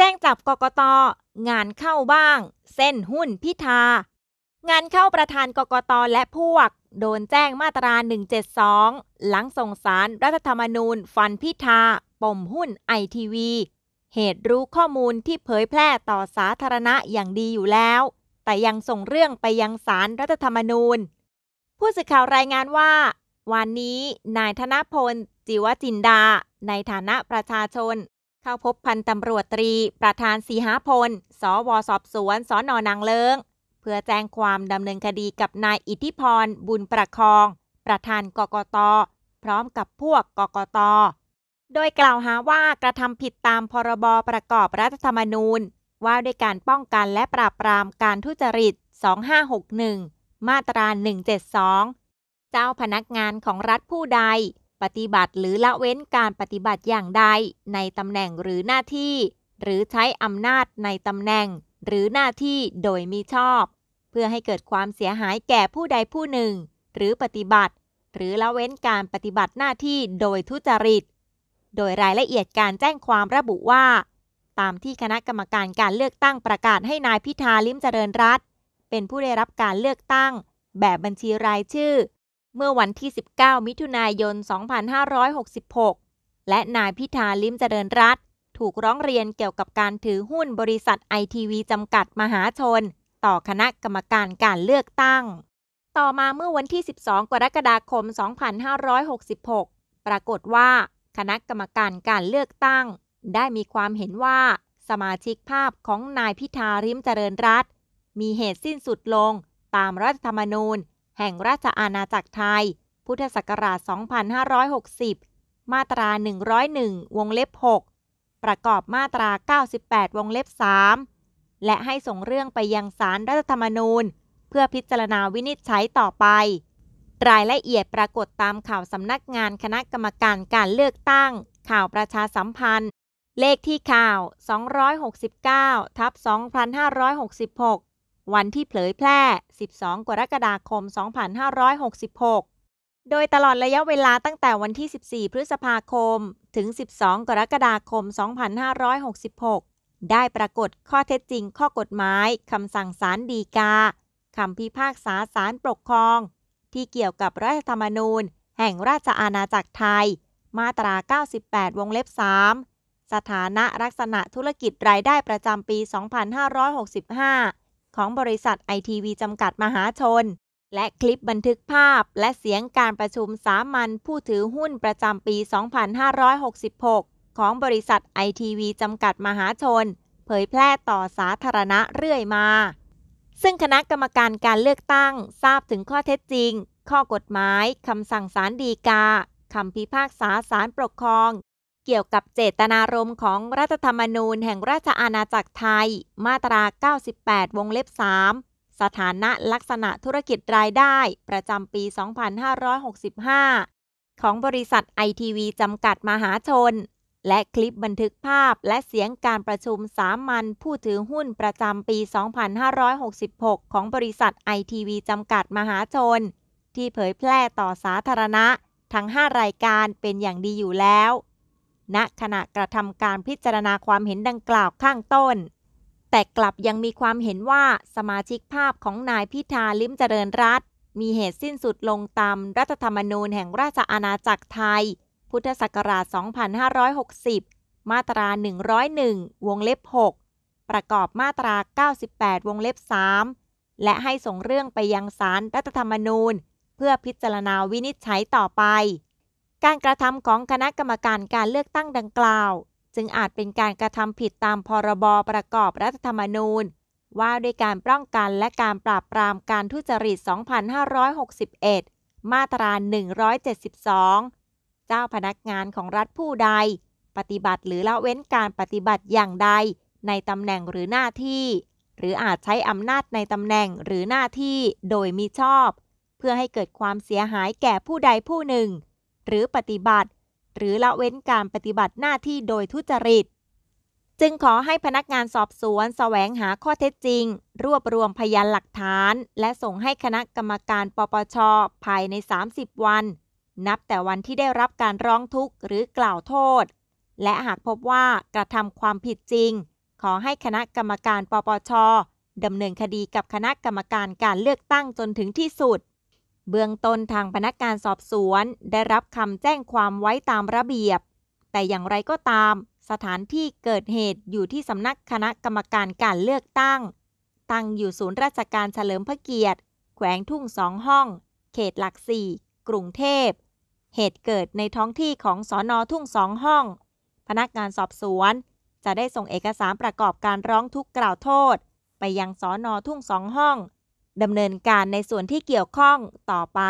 แจ้งจับกกตงานเข้าบ้าง เส้นหุ้นพิธา งานเข้าประธานกกตและพวก โดนแจ้งมาตรา 172 หลังส่งสารรัฐธรรมนูญ ฟันพิธาปมหุ้นไอทีวีเหตุรู้ข้อมูลที่เผยแพร่ต่อสาธารณะอย่างดีอยู่แล้ว แต่ยังส่งเรื่องไปยังสารรัฐธรรมนูญ ผู้สื่อข่าวรายงานว่า วันนี้นายธนพล จิวจินดา ในฐานะประชาชนเข้าพบพันตำรวจตรี ประธานสีหาพล สวสอบสวนสอนอนางเลิง เพื่อแจ้งความดำเนินคดีกับนายอิทธิพร บุญประคอง ประธานกกต พร้อมกับพวกกกต โดยกล่าวหาว่ากระทำผิดตามพรบประกอบรัฐธรรมนูญว่าด้วยการป้องกันและปราบปรามการทุจริต 2561 มาตรา 172 เจ้าพนักงานของรัฐผู้ใดปฏิบัติหรือละเว้นการปฏิบัติอย่างใดในตำแหน่งหรือหน้าที่ หรือใช้อำนาจในตำแหน่ง หรือหน้าที่โดยมิชอบ เพื่อให้เกิดความเสียหายแก่ผู้ใดผู้หนึ่ง หรือปฏิบัติ หรือละเว้นการปฏิบัติหน้าที่โดยทุจริต โดยรายละเอียดการแจ้งความระบุว่า ตามที่คณะกรรมการการเลือกตั้งประกาศให้นายพิธาลิมเจริญรัตเป็นผู้ได้รับการเลือกตั้ง แบบบัญชีรายชื่อเมื่อวันที่ 19 มิถุนายน 2566 และนายพิธาลิมเจริญรัตถูกร้องเรียนเกี่ยวกับการถือหุ้นบริษัทไอทีวีจำกัดมหาชน ต่อคณะกรรมการการเลือกตั้ง ต่อมาเมื่อวันที่ 12 กรกฎาคม 2566 ปรากฏว่าคณะกรรมการการเลือกตั้ง ได้มีความเห็นว่าสมาชิกภาพของนายพิธาริมเจริญรัตมีเหตุสิ้นสุดลงตามรัฐธรรมนูญแห่งราชอาณาจักรไทย พุทธศักราช 2560 มาตรา 101 วงเล็บ 6 ประกอบมาตรา 98 วงเล็บ 3 และให้ส่งเรื่องไปยังศาลรรัฐธรรมนูญ เพื่อพิจารณาวินิจฉัยต่อไป รายละเอียดปรากฏตามข่าวสำนักงานคณะกรรมการการเลือกตั้ง ข่าวประชาสัมพันธ์ เลขที่ข่าว 269 ทับ2566วันที่เผยแพร่ 12กรกฎาคม 2566 โดยตลอดระยะเวลาตั้งแต่วันที่ 14 พฤษภาคม ถึง 12 กรกฎาคม 2566 ได้ปรากฏข้อเท็จจริงข้อกฎหมาย คำสั่งศาลฎีกา คำพิพากษาศาลปกครอง ที่เกี่ยวกับรัฐธรรมนูญแห่งราชอาณาจักรไทย มาตรา 98 วงเล็บ 3 สถานะลักษณะธุรกิจรายได้ประจำปี 2565ของบริษัทไอทีวีจำกัดมหาชน และคลิปบันทึกภาพและเสียงการประชุมสามัญผู้ถือหุ้นประจำปี 2566 ของบริษัทไอทีวีจำกัดมหาชน เผยแพร่ต่อสาธารณะเรื่อยมา ซึ่งคณะกรรมการการเลือกตั้งทราบถึงข้อเท็จจริง ข้อกฎหมายคำสั่งศาลฎีกาคำพิพากษาศาลปกครองเกี่ยวกับเจตนารมณ์ของรัฐธรรมนูญแห่งราชอาณาจักรไทย มาตรา 98 วงเล็บ 3 สถานะลักษณะธุรกิจรายได้ ประจำปี 2565 ของบริษัทไอทีวีจำกัดมหาชน และคลิปบันทึกภาพและเสียงการประชุมสามัญผู้ถือหุ้นประจำปี 2566 ของบริษัทไอทีวีจำกัดมหาชน ที่เผยแพร่ต่อสาธารณะ ทั้ง 5 รายการเป็นอย่างดีอยู่แล้วณขณะกระทำการพิจารณาความเห็นดังกล่าวข้างต้น แต่กลับยังมีความเห็นว่าสมาชิกภาพของนายพิธาลิ้มเจริญรัตมีเหตุสิ้นสุดลงตามรัฐธรรมนูญแห่งราชอาณาจักรไทย พุทธศักราช 2560 มาตรา 101 วงเล็บ 6 ประกอบมาตรา 98 วงเล็บ 3 และให้ส่งเรื่องไปยังศาลรรัฐธรรมนูญ เพื่อพิจารณาวินิจฉัยต่อไปการกระทำของคณะกรรมการการเลือกตั้งดังกล่าว จึงอาจเป็นการกระทำผิดตามพรบประกอบรัฐธรรมนูญ ว่าด้วยการป้องกันและการปราบปรามการทุจริต2561 มาตรา172 เจ้าพนักงานของรัฐผู้ใด ปฏิบัติหรือละเว้นการปฏิบัติอย่างใดในตำแหน่งหรือหน้าที่ หรืออาจใช้อำนาจในตำแหน่งหรือหน้าที่โดยมิชอบ เพื่อให้เกิดความเสียหายแก่ผู้ใดผู้หนึ่งหรือปฏิบัติ หรือละเว้นการปฏิบัติหน้าที่โดยทุจริต จึงขอให้พนักงานสอบสวนสแสวงหาข้อเท็จจริง รวบรวมพยานหลักฐาน และส่งให้คณะกรรมการปปช ภายใน 30 วัน นับแต่วันที่ได้รับการร้องทุกข์หรือกล่าวโทษ และหากพบว่ากระทำความผิดจริง ขอให้คณะกรรมการปปชดำเนินคดีกับคณะกรรมการการเลือกตั้งจนถึงที่สุดเบื้องต้นทางพนักงานสอบสวนได้รับคำแจ้งความไว้ตามระเบียบ แต่อย่างไรก็ตาม สถานที่เกิดเหตุอยู่ที่สำนักคณะกรรมการการเลือกตั้ง ตั้งอยู่ศูนย์ราชการเฉลิมพระเกียรติ แขวงทุ่งสองห้อง เขตหลักสี่กรุงเทพเหตุเกิดในท้องที่ของสอนอทุ่งสองห้อง พนักงานสอบสวน จะได้ส่งเอกสารประกอบการร้องทุกข์กล่าวโทษ ไปยังสอนอทุ่งสองห้องดำเนินการในส่วนที่เกี่ยวข้องต่อไป